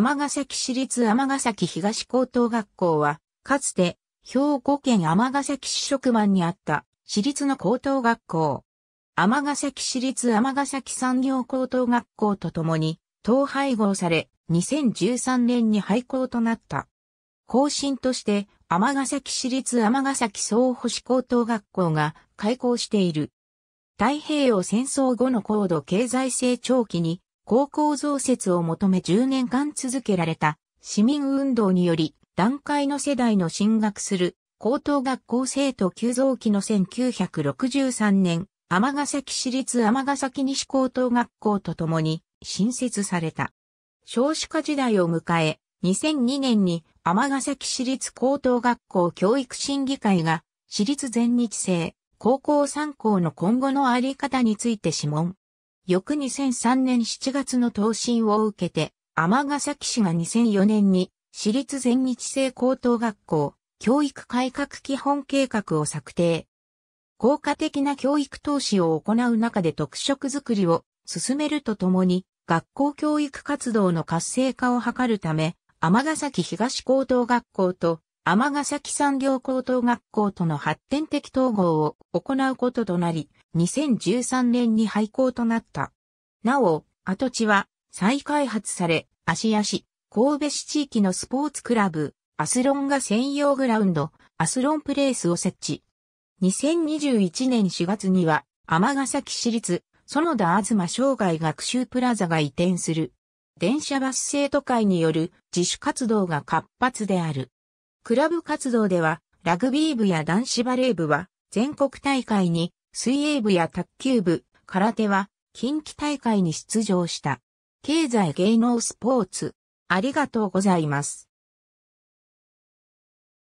尼崎市立尼崎東高等学校は、かつて、兵庫県尼崎市職満にあった、市立の高等学校。尼崎市立尼崎産業高等学校とともに、統廃合され、2013年に廃校となった。後進として、尼崎市立尼崎総保守高等学校が開校している。太平洋戦争後の高度経済成長期に高校増設を求め10年間続けられた市民運動により段階の世代の進学する高等学校生徒急増期の1963年、尼崎市立尼崎西高等学校とともに新設された。少子化時代を迎え、2002年に尼崎市立高等学校教育審議会が私立全日制、高校3校の今後のあり方について諮問。翌2003年7月の答申を受けて、尼崎市が2004年に、私立全日制高等学校、教育改革基本計画を策定。効果的な教育投資を行う中で特色づくりを進めるとともに、学校教育活動の活性化を図るため、尼崎東高等学校とヶ崎産業高等学校との発展的統合を行うこととなり、2013年に廃校となった。なお、跡地は再開発され、足屋市、神戸市地域のスポーツクラブ、アスロンが専用グラウンド、アスロンプレイスを設置。2021年4月には、ヶ崎市立、園田東生涯学習プラザが移転する。電車バス生徒会による自主活動が活発である。クラブ活動では、ラグビー部や男子バレー部は、全国大会に、水泳部や卓球部、空手は、近畿大会に出場した。経済芸能スポーツ。ありがとうございます。